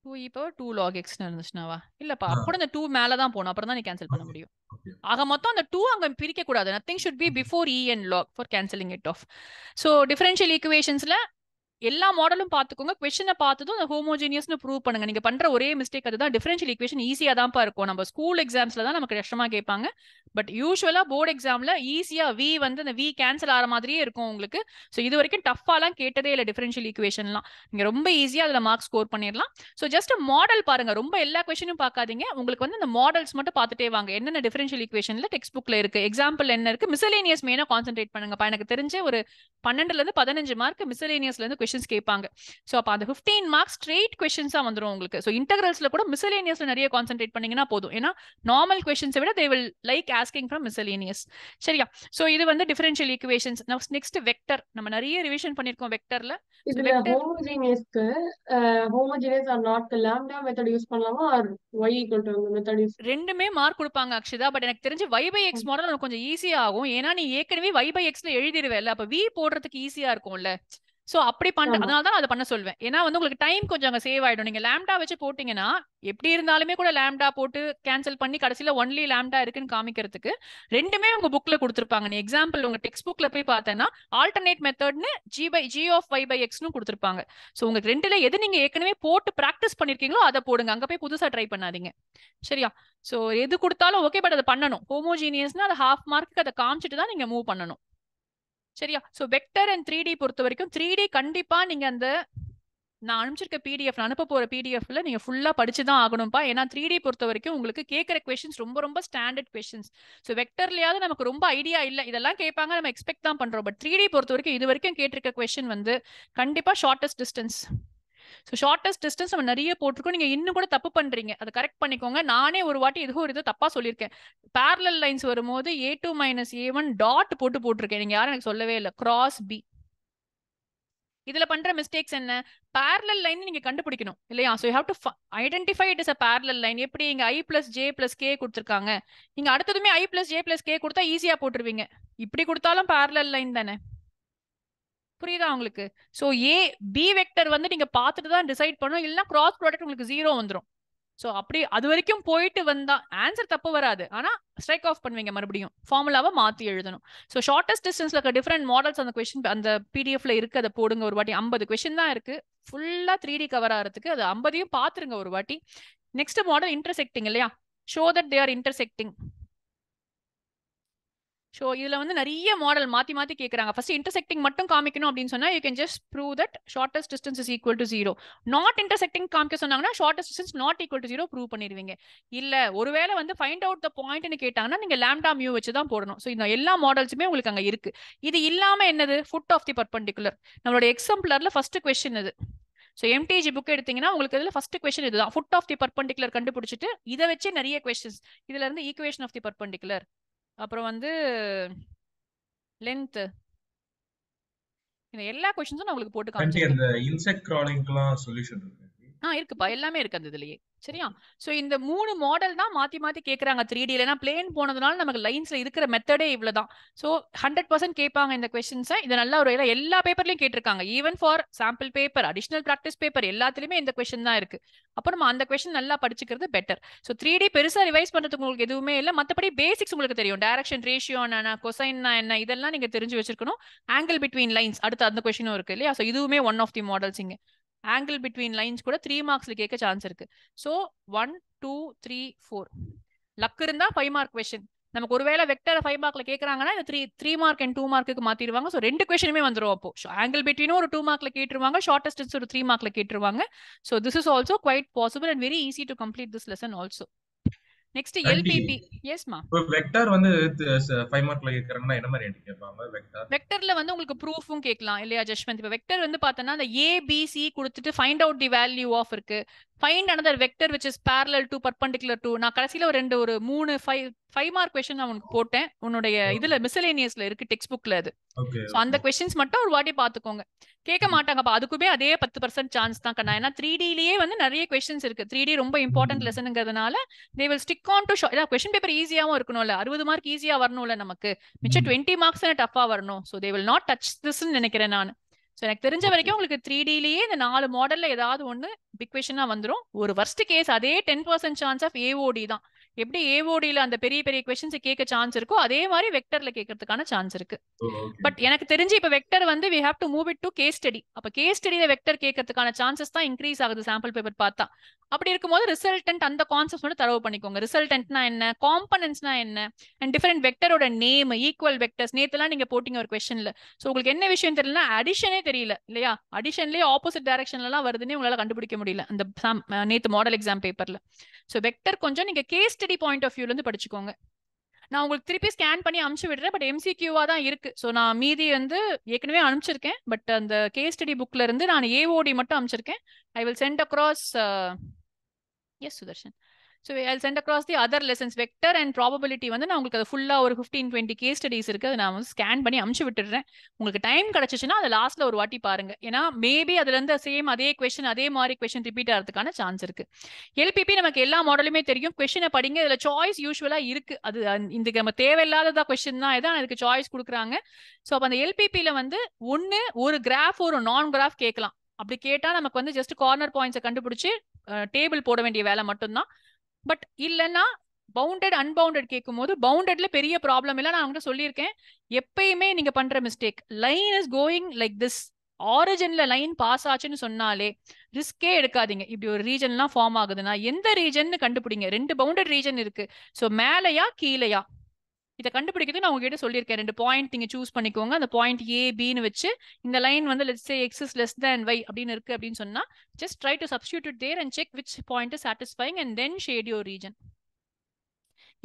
டூ இ டூ லாக் எக்ஸ்னு இருந்துச்சுனாவா இல்லப்பா அப்புறம் இந்த டூ மேல தான் போகணும் அப்புறம் தான் நீ கேன்சல் பண்ண முடியும் ஆக மொத்தம் அந்த டூ அங்க பிரிக்க கூடாது nothing should be before e and log for cancelling it off so differential ஈக்குவேஷன்ஸ்ல எல்லா மாடலும் பார்த்துக்கோங்க கொஷனை பார்த்ததும் அந்த ஹோமோஜீனியஸ்னு ப்ரூவ் பண்ணுங்க நீங்க பண்ற ஒரே மிஸ்டேக் அதுதான் டிஃபரன்ஷியல் ஈக்குவேஷன் ஈஸியா தான் இருக்கும் நம்ம ஸ்கூல் எக்ஸாம்ஸ்ல தான் நமக்கு கஷ்டமா கேட்பாங்க பட் யூஸ்வலா போர்டு எக்ஸாம்ல ஈஸியா வி வந்து அந்த வி கேன்சல் ஆகிற மாதிரியே இருக்கும் உங்களுக்கு ஸோ இது வரைக்கும் டஃபாலாம் கேட்டதே இல்லை டிஃபரன்ஷியல் ஈக்குவேஷன்லாம் நீங்க ரொம்ப ஈஸியா அதுல மார்க் ஸ்கோர் பண்ணிடலாம் ஸோ ஜஸ்ட் மாடல் பாருங்க ரொம்ப எல்லா கொஷனும் பார்க்காதீங்க உங்களுக்கு வந்து அந்த மாடல்ஸ் மட்டும் பார்த்துட்டே வாங்க என்னென்ன டிஃபரன்ஷியல் ஈக்குவேஷன்ல டெக்ஸ்ட் புக்ல இருக்கு எக்ஸாம்பிள் என்ன இருக்கு மிசலேனியஸ் மெயினா கான்சென்ட்ரேட் பண்ணுங்கப்பா எனக்கு தெரிஞ்ச ஒரு பன்னெண்டுல இருந்து பதினஞ்சு மார்க் மிசலேனியஸ்ல இருந்து கொஸ்டின்ஸ் கேட்பாங்க ஸோ அப்போ அந்த ஃபிஃப்டீன் மார்க்ஸ் ஸ்ட்ரெயிட் கொஸ்டின்ஸாக வந்துடும் உங்களுக்கு ஸோ இன்டகிரல்ஸில் கூட மிசலேனியஸில் நிறைய கான்சென்ட்ரேட் பண்ணிங்கன்னா போதும் ஏன்னா நார்மல் கொஷின்ஸை விட they will like asking from miscellaneous சரியா ஸோ இது வந்து டிஃபரன்ஷியல் ஈக்குவேஷன்ஸ் நெக்ஸ்ட் வெக்டர் நம்ம நிறைய ரிவிஷன் பண்ணியிருக்கோம் வெக்டரில் ஹோமோஜினியஸ்க்கு homogeneous or not lambda method use பண்ணலாமா ஆர் ஒய் மெத்தட் ரெண்டுமே மார்க் கொடுப்பாங்க அக்ஷதா பட் எனக்கு தெரிஞ்சு வை பை எக்ஸ் மாடல் கொஞ்சம் ஈஸியா ஆகும் ஏன்னா நீ ஏற்கனவே வை பை எக்ஸ்ல எழுதிடுவேல அப்ப வி போடுறதுக்கு ஈஸியா இருக்கும்ல சோ அப்படி பண்ண அதனால தான் அதை பண்ண சொல்வேன் ஏன்னா வந்து உங்களுக்கு டைம் கொஞ்சம் அங்கே சேவ் ஆயிடும் நீங்க லேம்டா வச்சு போட்டீங்கன்னா எப்படி இருந்தாலுமே கூட லேம்டா போட்டு கேன்சல் பண்ணி கடைசியில ஒன்லி லேம்டா இருக்குன்னு காமிக்கிறதுக்கு ரெண்டுமே உங்க புக்ல கொடுத்துருப்பாங்க நீ எக்ஸாம்பிள் உங்க டெக்ஸ்ட் புக்ல போய் பார்த்தேன்னா ஆல்டர்னேட் மெத்தட்னு g by g of five by எக்ஸ்னு கொடுத்துருப்பாங்க ஸோ உங்களுக்கு ரெண்டுல எது நீங்க ஏற்கனவே போட்டு ப்ராக்டிஸ் பண்ணிருக்கீங்களோ அதை போடுங்க அங்க போய் புதுசா ட்ரை பண்ணாதீங்க சரியா ஸோ எது கொடுத்தாலும் ஓகே பட் அதை பண்ணணும் ஹோமோஜீனியஸ்னா அதை ஹாஃப் மார்க்கு அதை காமிச்சிட்டு தான் நீங்க மூவ் பண்ணணும் சரியா so vector and three D பொறுத்த வரைக்கும் த்ரீ டி கண்டிப்பாக நீங்கள் அந்த நான் அனுப்பிச்சிருக்க பிடிஎஃப் நான் அனுப்ப போகிற பிடிஎஃப்ல நீங்கள் ஃபுல்லாக படிச்சு தான் ஆகணும்ப்பா ஏன்னா த்ரீ டி பொறுத்த வரைக்கும் உங்களுக்கு கேட்குற கொஷின்ஸ் ரொம்ப ரொம்ப ஸ்டாண்டர்ட் கொஷின்ஸ் ஸோ வெக்டர்லையாவது நமக்கு ரொம்ப ஐடியா இல்லை இதெல்லாம் கேட்பாங்க நம்ம எக்ஸ்பெக்ட் தான் பண்ணுறோம் பட் த்ரீ டி பொறுத்த வரைக்கும் இது வரைக்கும் கேட்டிருக்க கொஷின் வந்து கண்டிப்பாக shortest distance so shortest distance நம்ம நிறைய போட்டிருக்கோம் நீங்கள் இன்னும் கூட தப்பு பண்ணுறீங்க அதை கரெக்ட் பண்ணிக்கோங்க நானே ஒரு வாட்டி எதுவும் ஒரு இதை தப்பாக சொல்லியிருக்கேன் பேரலல் லைன்ஸ் வரும்போது a two minus a one dot போட்டு போட்டிருக்கேன் நீங்கள் யாரும் எனக்கு சொல்லவே இல்லை கிராஸ் பி இதில் பண்ணுற மிஸ்டேக்ஸ் என்ன பேரலல் லைன் நீங்கள் கண்டுபிடிக்கணும் இல்லையா so you have to identify it is a parallel line எப்படி இங்கே i plus j plus k கொடுத்துருக்காங்க நீங்கள் அடுத்ததுமே i plus j plus k கொடுத்தா ஈஸியாக போட்டுருவீங்க இப்படி கொடுத்தாலும் பேரலல் லைன் தானே புரியுதா உங்களுக்கு ஸோ ஏ பி வெக்டர் வந்து நீங்க பார்த்துட்டு தான் டிசைட் பண்ணணும் இல்லைன்னா கிராஸ் ப்ராடக்ட் உங்களுக்கு ஜீரோ வந்துடும் ஸோ அப்படி அது வரைக்கும் போயிட்டு வந்தா ஆன்சர் தப்பு வராது ஆனால் ஸ்ட்ரைக் ஆஃப் பண்ணுவீங்க மறுபடியும் ஃபார்முலாவை மாற்றி எழுதணும் ஸோ ஷார்டஸ்ட் டிஸ்டன்ஸ்ல இருக்க டிஃப்ரெண்ட் மாடல்ஸ் அந்த கொஷின் அந்த பிடிஎஃப்ல இருக்கு அதை போடுங்க ஒரு வாட்டி ஐம்பது கொஷின் தான் இருக்கு ஃபுல்லாக த்ரீ டி கவர் ஆகிறதுக்கு அது ஐம்பதையும் பார்த்துருங்க ஒரு வாட்டி நெக்ஸ்ட் மாடல் இன்டர்செக்டிங் இல்லையா show that they are intersecting so இதில் வந்து நிறைய மாடல் மாற்றி மாற்றி கேட்குறாங்க ஃபர்ஸ்ட் இன்டர்செக்டிங் மட்டும் காமிக்கணும் அப்படின்னு சொன்னால் you can just prove that shortest distance is equal to zero not intersecting காமிக்க சொன்னாங்கன்னா shortest distance not equal to zero prove பண்ணிடுவீங்க இல்லை ஒருவேளை வந்து ஃபைண்ட் அவுட் த பாயிண்ட்னு கேட்டாங்கன்னா நீங்கள் லேம்டா மியூ வச்சு தான் போடணும் ஸோ இந்த எல்லா மாடல்ஸுமே உங்களுக்கு அங்கே இருக்குது இது இல்லாமல் என்னது ஃபுட் ஆஃப் தி பர்பண்டிகுலர் நம்மளோட எக்ஸாம்பிளரில் ஃபர்ஸ்ட் கொஸ்டின் இது ஸோ எம்டிஜி புக் எடுத்தீங்கன்னா உங்களுக்கு இதில் ஃபர்ஸ்ட் கொஸ்டின் இதுதான் ஃபுட் ஆஃப் தி பர்பண்டிகுலர் கண்டுபிடிச்சிட்டு இதை வச்சே நிறைய கொஸ்டின்ஸ் இதுலேருந்து ஈக்குவேஷன் ஆஃப் தி பர்பண்டிகுலர் அப்புறம் வந்து லென்த் இந்த எல்லா கொஸ்டின்ஸும் நான் உங்களுக்கு போட்டு காமிச்சிருக்கேன் அந்த இன்செக்ட் கிராலிங்க்குலாம் சொல்யூஷன் இருக்கு ஆ இருக்குப்பா எல்லாமே இருக்கு அந்த இதுலயே சரியா சோ இந்த மூணு மாடல் தான் மாத்தி மாத்தி கேக்குறாங்க த்ரீ டி இல்லைன்னா பிளேன் போனதுனால நமக்கு லைன்ஸ்ல இருக்கிற மெத்தடே இவ்வளவுதான் சோ ஹண்ட்ரட் பர்சன்ட் கேட்பாங்க இந்த கொஸ்டின்ஸை இதை நல்லா ஒரு எல்லா பேப்பர்லயும் கேட்டிருக்காங்க even for sample paper additional practice paper எல்லாத்துலயுமே இந்த கொஸ்டின் தான் இருக்கு அப்போ நம்ம அந்த கொஸ்டின் நல்லா படிச்சுக்கிறது பெட்டர் சோ த்ரீ டி பெருசா ரிவைஸ் பண்றதுக்கு உங்களுக்கு எதுவுமே இல்லை மத்தபடி பேசிக்ஸ் உங்களுக்கு தெரியும் டைரக்ஷன் ரேஷியோ என்ன கொசைன்னா என்ன இதெல்லாம் நீங்க தெரிஞ்சு வச்சிருக்கணும் ஆங்கிள் பிட்வீன் லைன்ஸ் அடுத்து அந்த கொஸ்டினும் இருக்கு இல்லையா சோ இதுவுமே ஒன் ஆஃப் தி மாடல்ஸ் இங்க ஆங்கிள் பிட்வீன் லைன்ஸ் கூட த்ரீ மார்க்ஸ்ல கேட்க சான்ஸ் இருக்கு so one two three four luck இருந்தா ஃபைவ் மார்க் கொஸ்டின் நமக்கு ஒருவேளை வெக்டர் ஃபைவ் மார்க்ல கேட்குறாங்கன்னா இந்த three three mark and two மார்க்குக்கு மாத்திடுவாங்க ஸோ ரெண்டு கொஸ்டினுமே வந்துடும் அப்போ ஆங்கிள் பிட்வீனும் ஒரு டூ மார்க்ல கேட்டுருவாங்க ஷார்டஸ்ட் ஒரு த்ரீ மார்க்ல கேட்டுருவாங்க so this is also quite possible and very easy to complete this lesson also next LPP எஸ்மா வெக்டர் வந்து 5 மார்க்ல கேக்குறாங்கன்னா என்ன மாதிரி கேட்பாங்க வெக்டர் வெக்டர்ல வந்து உங்களுக்கு ப்ரூஃபும் கேட்கலாம் இல்லையா ஜஷ்மந்த் இப்ப வெக்டர் வந்து பார்த்தனா அந்த ஏ பி சி கொடுத்துட்டு find out the value of இருக்கு find another vector which is parallel to perpendicular to நான் கடைசியில ஒரு ரெண்டு ஒரு மூணு 5 ஃபைவ் மார்க் கொஸ்டின் நான் உனக்கு போட்டேன் உன்னுடைய இதுல மிஸ்லேனியஸ்ல இருக்கு டெக்ஸ்ட் புக்ல அது சோ அந்த கொஸ்டின்ஸ் மட்டும் ஒரு வாட்டி பாத்துக்கோங்க கேட்க மாட்டாங்கப்பா அதுக்குமே அதே பத்து பர்சன்ட் சான்ஸ் தான் கண்ணா ஏன்னா த்ரீ டிலேயே வந்து நிறைய கொஸ்டின்ஸ் இருக்கு த்ரீ டி ரொம்ப இம்பார்ட்டன்ட் லெசனுங்கிறதுனால they will stick on to ஏன்னா கொஸ்டின் பேப்பர் ஈஸியாகவும் இருக்கணும்ல அறுபது மார்க் ஈஸியா வரணும்ல நமக்கு மிச்சம் டுவெண்ட்டி மார்க்ஸ் டஃபா வரணும் so they will not touch this நினைக்கிறேன் நான் ஸோ எனக்கு தெரிஞ்ச வரைக்கும் உங்களுக்கு த்ரீ டிலேயே இந்த நாலு மாடல்ல ஏதாவது ஒன்று பிக் கொஷனா வந்துடும் ஒரு ஃபர்ஸ்ட் கேஸ் அதே ten percent chance of AOD தான் எப்படி ஏஓடியில அந்த பெரிய பெரிய கொஸ்டின்ஸ் கேட்க சான்ஸ் இருக்கோ அதே மாதிரி வெக்டர்ல கேட்கறதுக்கான சான்ஸ் இருக்கு பட் எனக்கு தெரிஞ்சு இப்ப வெக்டர் வந்து we have to move it to case study அப்ப கே ஸ்டடியில வெக்டர் கேட்கறதுக்கான சான்சஸ் தான் இன்க்ரீஸ் ஆகுது சாம்பிள் பேப்பர் பார்த்தா அப்படி இருக்கும்போது ரிசல்டன்ட் அந்த கான்செப்ட் மட்டும் தரவு பண்ணிக்கோங்க ரிசல்டன்ட்னா என்ன காம்பனன்ஸ்னா என்ன அண்ட் டிஃபரெண்ட் வெக்டரோட நேம் ஈக்குவல் வெக்டர்ஸ் நேத்துலாம் நீங்க போட்டீங்க ஒரு கொஸ்டின்ல ஸோ உங்களுக்கு என்ன விஷயம் தெரியலனா அடிஷனே தெரியல இல்லையா அடிஷன்லயே ஆப்போசிட் டைரக்ஷன்லாம் வருதுன்னு உங்களால கண்டுபிடிக்க முடியல அந்த நேத்து மாடல் எக்ஸாம் பேப்பர்ல ஸோ வெக்டர் கொஞ்சம் நீங்க கேஸ்ட் ஸ்டடி பாயிண்ட் ஆஃப் வியூலேருந்து படிச்சுக்கோங்க நான் உங்களுக்கு திருப்பி ஸ்கேன் பண்ணி அனுப்பிச்சு விடுறேன் பட் எம்சிக்யூவாக தான் இருக்கு ஸோ நான் மீதி வந்து ஏற்கனவே அனுப்பிச்சிருக்கேன் பட் அந்த கேஸ் ஸ்டடி புக்ல இருந்து நான் ஏஓடி மட்டும் அனுப்பிச்சிருக்கேன் I will send across S Sudarshan so I sent across the other lessons vector and probability வந்து நான் உங்களுக்கு அது ஃபுல்லாக ஒரு ஃபிஃப்டீன் டுவெண்ட்டி கே ஸ்டடிஸ் இருக்குது அதை நான் வந்து ஸ்கேன் பண்ணி அமுச்சு விட்டுடுறேன் உங்களுக்கு டைம் கிடச்சிச்சுன்னா அதை லாஸ்ட்டில் ஒரு வாட்டி பாருங்க ஏன்னா மேபி அதுலேருந்து சேம் அதே கொஷின் அதே மாதிரி கொஷின் ரிப்பீட் ஆகிறதுக்கான சான்ஸ் இருக்குது எல்பிபி நமக்கு எல்லா மாடலுமே தெரியும் கொஷினை படிங்க இதில் சாய்ஸ் யூஸ்வலாக இருக்குது அது இந்த நம்ம தேவையில்லாததாக கொஷின் தான் இதான் அதுக்கு சாய்ஸ் கொடுக்குறாங்க ஸோ அப்போ அந்த எல்பிபியில் வந்து ஒன்று ஒரு கிராஃப் ஒரு நான் கிராஃப் கேட்கலாம் அப்படி கேட்டால் நமக்கு வந்து ஜஸ்ட் கார்னர் பாயிண்ட்ஸை கண்டுபிடிச்சி டேபிள் போட வேண்டிய வேலை மட்டும்தான் பட் இல்லைன்னா பவுண்டட் அன்பவுண்டட் கேட்கும் போது பவுண்டட்ல பெரிய ப்ராப்ளம் இல்லை நான் அவங்ககிட்ட சொல்லியிருக்கேன் எப்பயுமே நீங்க பண்ற mistake line is going like this ஆரிஜின்ல லைன் பாஸ் ஆச்சுன்னு சொன்னாலே ரிஸ்கே எடுக்காதீங்க இப்படி ஒரு ரீஜன்லாம் ஃபார்ம் ஆகுதுன்னா எந்த ரீஜன் கண்டுபிடிங்க ரெண்டு பவுண்டட் ரீஜன் இருக்கு ஸோ மேலையா கீழையா இதை கண்டுபிடிக்கிறது நான் உங்ககிட்ட சொல்லியிருக்கேன் ரெண்டு பாயிண்ட் நீங்க சூஸ் பண்ணிக்கோங்க அந்த பாயிண்ட் ஏ பின்னு வச்சு இந்த லைன் வந்து let say x is less than y அப்படின்னு இருக்கு அப்படின்னு சொன்னா just try to substitute there and check which point satisfying and then shade your region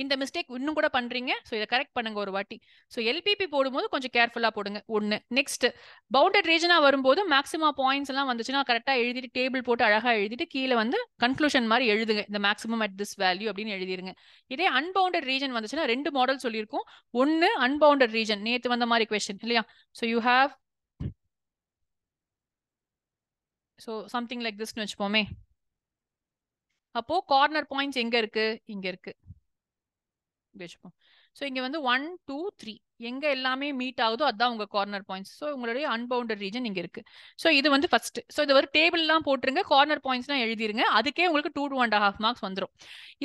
இந்த மிஸ்டேக் இன்னும் கூட பண்றீங்க ஸோ இதை கரெக்ட் பண்ணுங்க ஒரு வாட்டி ஸோ எல்பிபி போடும்போது கொஞ்சம் கேர்ஃபுல்லாக போடுங்க ஒன்று நெக்ஸ்ட் பவுண்டட் ரீஜனாக வரும்போது மேக்ஸிமம் பாயிண்ட்ஸ் எல்லாம் வந்துச்சுன்னா கரெக்டாக எழுதிட்டு டேபிள் போட்டு அழகாக எழுதிட்டு கீழே வந்து கன்க்ளூஷன் மாதிரி எழுதுங்க இந்த மேக்ஸிமம் அட் திஸ் வேல்யூ அப்படின்னு எழுதிருங்க இதே அன்பவுண்டட் ரீஜன் வந்துச்சுன்னா ரெண்டு மாடல் சொல்லியிருக்கோம் ஒன்று அன்பவுண்டட் ரீஜன் நேற்று வந்த மாதிரி கொஸ்டின் இல்லையா so you have so something like திஸ்ன்னு வச்சுப்போமே அப்போ கார்னர் பாயிண்ட்ஸ் எங்க இருக்கு இங்க இருக்கு வச்சுப்போம் ஸோ இங்கே வந்து ஒன் டூ த்ரீ எங்கே எல்லாமே மீட் ஆகுதோ அதுதான் உங்கள் கார்னர் பாயிண்ட்ஸ் ஸோ உங்களுடைய அன்பவுண்டட் ரீஜன் இங்கே இருக்குது ஸோ இது வந்து ஃபஸ்ட்டு ஸோ இது ஒரு டேபிள்லாம் போட்டுருங்க கார்னர் பாயிண்ட்ஸ்லாம் எழுதிருங்க அதுக்கே உங்களுக்கு two two and half marks வந்துடும்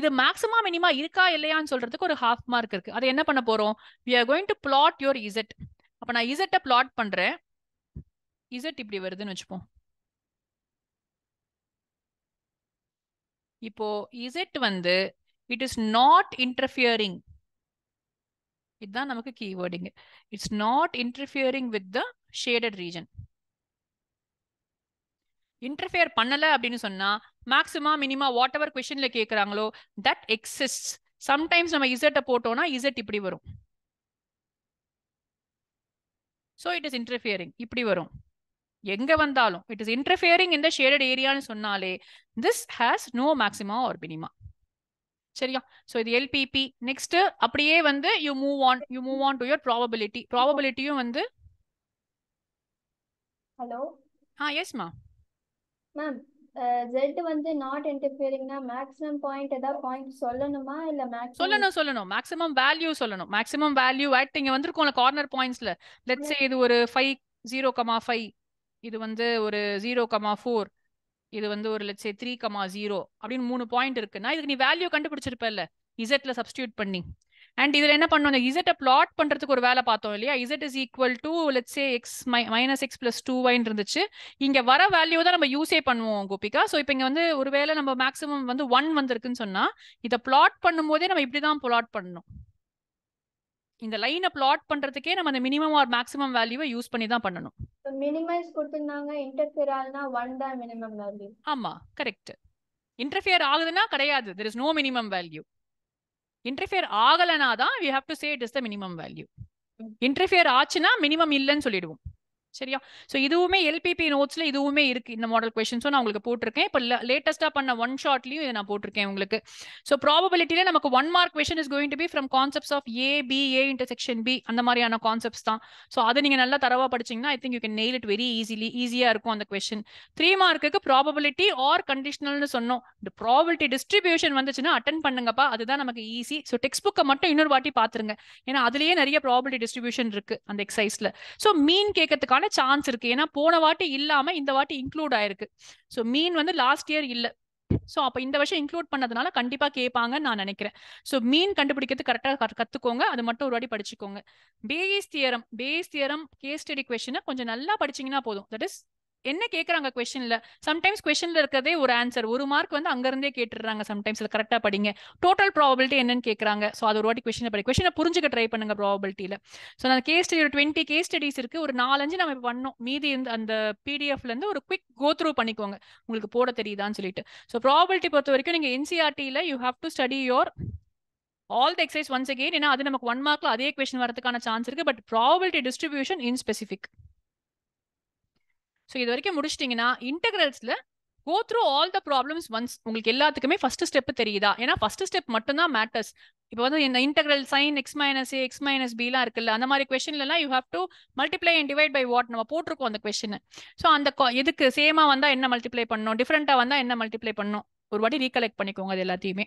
இது மேக்ஸிமம் மினிமா இருக்கா இல்லையான்னு சொல்கிறதுக்கு ஒரு ஹாஃப் மார்க் இருக்குது அதை என்ன பண்ண போகிறோம் we are going to plot your z அப்போ நான் இசட்டை பிளாட் பண்ணுறேன் இசட் இப்படி வருதுன்னு வச்சுப்போம் இப்போ இசட் வந்து இட் இஸ் நாட் இன்டர்ஃபியரிங் இதுதான் நமக்கு கீவேர்டிங்கு it's not interfering with the shaded region interfere பண்ணலை அப்படின்னு சொன்னால் மேக்ஸிமா மினிமம் வாட் எவர் கொஷனில் கேட்குறாங்களோ தட் எக்ஸிஸ்ட் சம்டைம்ஸ் நம்ம இசட்டை போட்டோம்னா இசட் இப்படி வரும் ஸோ இட் இஸ் இன்டர்ஃபியரிங் இப்படி வரும் எங்கே வந்தாலும் இட் இஸ் இன்டர்ஃபியரிங் இந்த ஷேடட் ஏரியான்னு சொன்னாலே this has no maxima or minima சரியா ஸோ இது எல்பிபி நெக்ஸ்ட் அப்படியே வந்து you move on you move on to your probability ப்ராபபிலிட்டியும் வந்து ஹலோ ஆ எஸ்மா மேம் ஜெட் வந்து நாட் இன்டர்ஃபியரிங்னா மேக்ஸிமம் பாயிண்ட் ஏதாவது பாயிண்ட் சொல்லணுமா இல்ல மேக்ஸ் சொல்லணும் சொல்லணும் மேக்ஸிமம் வேல்யூ சொல்லணும் மேக்ஸிமம் வேல்யூ அட் இங்க வந்திருக்கோம்ல கார்னர் பாயிண்ட்ஸ்ல லெட்ஸ் சே இது ஒரு ஃபைவ் ஜீரோ கமா ஃபைவ் இது வந்து ஒரு ஜீரோ கமா ஃபோர் இது வந்து ஒரு லட்சே த்ரீ கமா ஜீரோ அப்படின்னு மூணு பாயிண்ட் இருக்குன்னா இதுக்கு நீ வேல்யூ இல்ல இசட்ல சப்ஸ்டியூட் பண்ணி அண்ட் இதுல என்ன பண்ணுவோம் இந்த இசட்டை பிளாட் பண்றதுக்கு ஒரு வேலை பார்த்தோம் இல்லையா Z is equal to let's say x மை minus x plus two y இருந்துச்சு இங்க வர வேல்யூ தான் நம்ம யூஸே பண்ணுவோம் கோபிகா ஸோ இப்போ இங்க வந்து ஒருவேளை நம்ம மேக்ஸிமம் வந்து ஒன் வந்திருக்குன்னு சொன்னா இதை பிளாட் பண்ணும் போதே நம்ம இப்படிதான் பிளாட் பண்ணணும் இந்த லைனை பிளாட் பண்றதுக்கே நம்ம அந்த மினிமம் ஆர் மேக்ஸிமம் வேல்யூவை யூஸ் பண்ணி தான் பண்ணணும் மினிமைஸ் கொடுத்திருந்தாங்க இன்டர்ஃபியர் ஒன் தான் மினிமம் வேல்யூ ஆமா கரெக்ட் இன்டர்ஃபியர் ஆகுதுன்னா கிடையாது there is no minimum value interfere ஆகலனா தான் we have to say it is the minimum value interfere ஆச்சுன்னா மினிமம் இல்லைன்னு சொல்லிடுவோம் சரியா ஸோ இதுவுமே எல்பிபி நோட்ஸில் இதுவுமே இருக்குது இந்த மாடல் கொஷின்ஸும் நான் உங்களுக்கு போட்டிருக்கேன் இப்போ லேட்டஸ்ட்டாக பண்ண ஒன் ஷார்ட்லையும் இதை நான் போட்டிருக்கேன் உங்களுக்கு ஸோ ப்ராபபிலிட்டியில் நமக்கு one mark question is going to be from concepts of A B A intersection B அந்த மாதிரியான கான்செப்ட்ஸ் தான் ஸோ அதை நீங்கள் நல்லா தரவாக படிச்சிங்கன்னா I think you can nail it very easily ஈஸியாக இருக்கும் அந்த கொஷின் த்ரீ மார்க்குக்கு ப்ராபபிலிட்டி ஆர் கண்டிஷனல்னு சொன்னோம் இந்த ப்ராபபிலிட்டி டிஸ்ட்ரிபியூஷன் வந்துச்சுன்னா அட்டன் பண்ணுங்கப்பா அதுதான் நமக்கு ஈஸி ஸோ டெக்ஸ்ட் புக்கை மட்டும் இன்னொரு வாட்டி பார்த்துருங்க ஏன்னா அதுலேயே நிறைய ப்ராபபிலிட்டி டிஸ்ட்ரிபியூஷன் இருக்குது அந்த எக்ஸைஸில் ஸோ மீன் கேட்கறதுக்கான வரதுக்கான சான்ஸ் இருக்கு ஏன்னா போன வாட்டி இல்லாம இந்த வாட்டி இன்க்ளூட் ஆயிருக்கு ஸோ மீன் வந்து லாஸ்ட் இயர் இல்ல ஸோ அப்போ இந்த வருஷம் இன்க்ளூட் பண்ணதுனால கண்டிப்பாக கேட்பாங்கன்னு நான் நினைக்கிறேன் ஸோ மீன் கண்டுபிடிக்கிறது கரெக்டாக கற்றுக்கோங்க அது மட்டும் ஒரு வாட்டி படிச்சுக்கோங்க Bayes theorem Bayes theorem case study கொஷினை கொஞ்சம் நல்லா படிச்சிங்கன்னா போதும் தட் இஸ் என்ன கேட்குறாங்க கொஷனில் சம்டைம்ஸ் கொஷனில் இருக்கிறதே ஒரு ஆன்சர் ஒரு மார்க் வந்து அங்கேருந்தே கேட்டுடுறாங்க சம்டைம்ஸ் இது கரெக்டாக படிங்க டோட்டல் ப்ராபபிலிட்டி என்னன்னு கேட்குறாங்க ஸோ அது ஒரு வாட்டி கொஷனை படி கொஷனை புரிஞ்சுக்க ட்ரை பண்ணுங்க ப்ராபபிலிட்டியில் ஸோ அந்த கேஸ் ஸ்டடி ஒரு டுவெண்ட்டி கேஸ் ஸ்டடிஸ் இருக்கு ஒரு நாலஞ்சு நம்ம பண்ணோம் மீதி இருந்து அந்த பிடிஎஃப்லேருந்து ஒரு குவிக் கோ த்ரூ பண்ணிக்கோங்க உங்களுக்கு போட தெரியுதான்னு சொல்லிட்டு ஸோ ப்ராபபிலிட்டி பொறுத்த வரைக்கும் நீங்கள் என்சிஆர்டியில் you have to study your all the exercise once again ஏன்னா அது நமக்கு ஒன் மார்க்ல அதே கொஸ்டின் வரதுக்கான சான்ஸ் இருக்கு but probability distribution in specific so இது வரைக்கும் முடிச்சிட்டிங்கன்னா இன்டெகிரல்ஸில் go through all the problems once உங்களுக்கு எல்லாத்துக்குமே ஃபர்ஸ்ட் ஸ்டெப் தெரியுதா ஏன்னா ஃபர்ஸ்ட் ஸ்டெப் மட்டும்தான் மேட்டர்ஸ் இப்போ வந்து இந்த integral sine x minus a x minus பிலாம் இருக்குல்ல அந்த மாதிரி கொஸ்டின்லாம் you have to multiply and divide by what நம்ம போட்டிருக்கோம் அந்த கொஸ்டின் ஸோ அந்த எதுக்கு சேமாக வந்தால் என்ன மல்டிப்ளை பண்ணணும் டிஃப்ரெண்ட்டாக வந்தால் என்ன மல்டிப்ளை பண்ணணும் ஒரு வாட்டி ரீகலெக்ட் பண்ணிக்கோங்க அது எல்லாத்தையுமே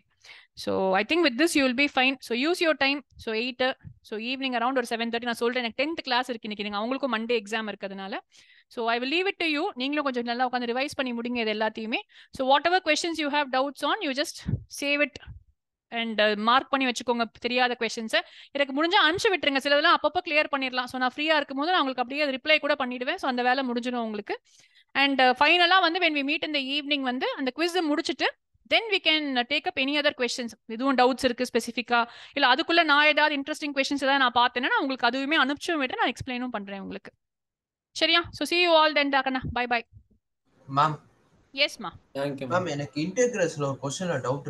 so I think with this you'll be fine so use your time so eight so evening around ஒரு செவன் தேர்ட்டி நான் சொல்கிறேன் எனக்கு டென்த் கிளாஸ் இருக்கு இன்னைக்கு நீங்கள் அவங்களுக்கும் மண்டே எக்ஸாம் இருக்கிறதுனால so I will leave it to you நீங்களும் கொஞ்சம் நல்லா உட்காந்து ரிவைஸ் பண்ணி முடிங்க இது எல்லாத்தையுமே so whatever questions you have doubts on you just save it and mark பண்ணி வச்சுக்கோங்க தெரியாத கொஸ்டின்ஸை எனக்கு முடிஞ்ச அனுப்பிச்சு விட்டுருங்க சிலதெல்லாம் அப்பப்போ கிளியர் பண்ணிடலாம் ஸோ நான் ஃப்ரீயாக இருக்கும் போது நான் உங்களுக்கு அப்படியே அது ரிப்ளை கூட பண்ணிடுவேன் ஸோ அந்த வேலை முடிஞ்சிடும் உங்களுக்கு அண்ட் ஃபைனலாக uh, வந்து வென் வி மீட் இந்த ஈவினிங் வந்து அந்த குவிஸ் முடிச்சுட்டு then we can take up any other questions இதுவும் டவுட்ஸ் இருக்குது ஸ்பெசிஃபிக்காக இல்லை அதுக்குள்ளே நான் ஏதாவது இன்ட்ரெஸ்டிங் கொஸ்டின்ஸ் ஏதாவது நான் பார்த்தேன்னா உங்களுக்கு அதுவுமே அனுப்பிச்சும் விட்டு நான் எக்ஸ்பிளைனும் பண்ணுறேன் உங்களுக்கு சரியா so see you all then டாக்கனா பை பை மேம் எஸ்மா மேம் எனக்கு இன்டெகிரல்ஸ்ல ஒரு क्वेश्चनல டவுட்